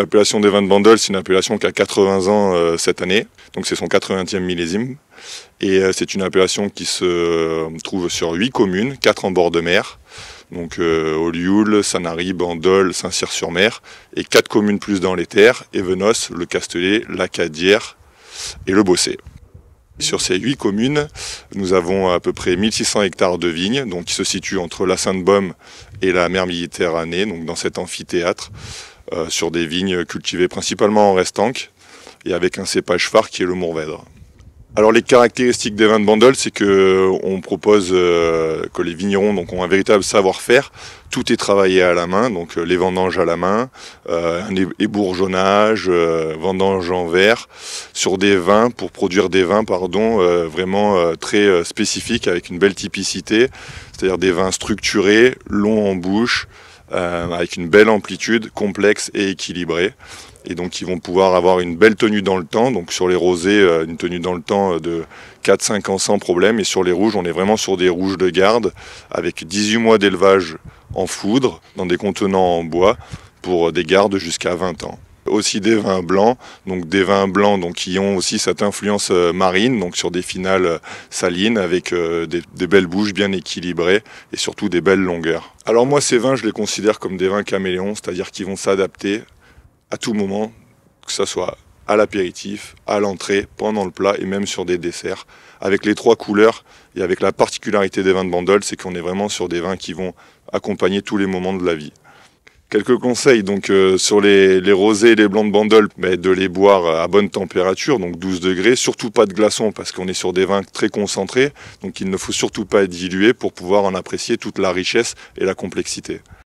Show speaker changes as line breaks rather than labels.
l'appellation des vins de Bandol, c'est une appellation qui a 80 ans euh, cette année. Donc c'est son 80e millésime. Et euh, c'est une appellation qui se euh, trouve sur 8 communes, 4 en bord de mer. Donc Olioul, Sanary, Bandol, Saint-Cyr-sur-Mer. Et 4 communes plus dans les terres, Evenos, Le Castellet, La Cadière et Le Bossé. Sur ces huit communes, nous avons à peu près 1600 hectares de vignes, donc qui se situent entre la Sainte-Baume et la mer Méditerranée, donc dans cet amphithéâtre. Euh, sur des vignes cultivées principalement en restanque et avec un cépage phare qui est le Mourvèdre. Alors les caractéristiques des vins de Bandol, c'est que euh, on propose euh, que les vignerons donc ont un véritable savoir-faire. Tout est travaillé à la main, donc les vendanges à la main, un ébourgeonnage, vendanges en verre, sur des vins pour produire des vins, pardon, vraiment très spécifiques avec une belle typicité, c'est-à-dire des vins structurés, longs en bouche, euh, avec une belle amplitude, complexe et équilibrée. Et donc ils vont pouvoir avoir une belle tenue dans le temps. Donc sur les rosés, euh, une tenue dans le temps euh, de 4-5 ans sans problème. Et sur les rouges, on est vraiment sur des rouges de garde avec 18 mois d'élevage en foudre dans des contenants en bois pour des gardes jusqu'à 20 ans aussi des vins blancs, donc des vins blancs donc, qui ont aussi cette influence euh, marine, donc sur des finales euh, salines avec euh, des, belles bouches bien équilibrées et surtout des belles longueurs. Alors moi ces vins je les considère comme des vins caméléons, c'est-à-dire qu'ils vont s'adapter à tout moment, que ce soit à l'apéritif, à l'entrée, pendant le plat et même sur des desserts. Avec les trois couleurs et avec la particularité des vins de Bandol, c'est qu'on est vraiment sur des vins qui vont accompagner tous les moments de la vie. Quelques conseils donc euh, sur les, rosés et les blancs de bandol, mais de les boire à bonne température, donc 12 degrés, surtout pas de glaçons parce qu'on est sur des vins très concentrés, donc il ne faut surtout pas être pour pouvoir en apprécier toute la richesse et la complexité.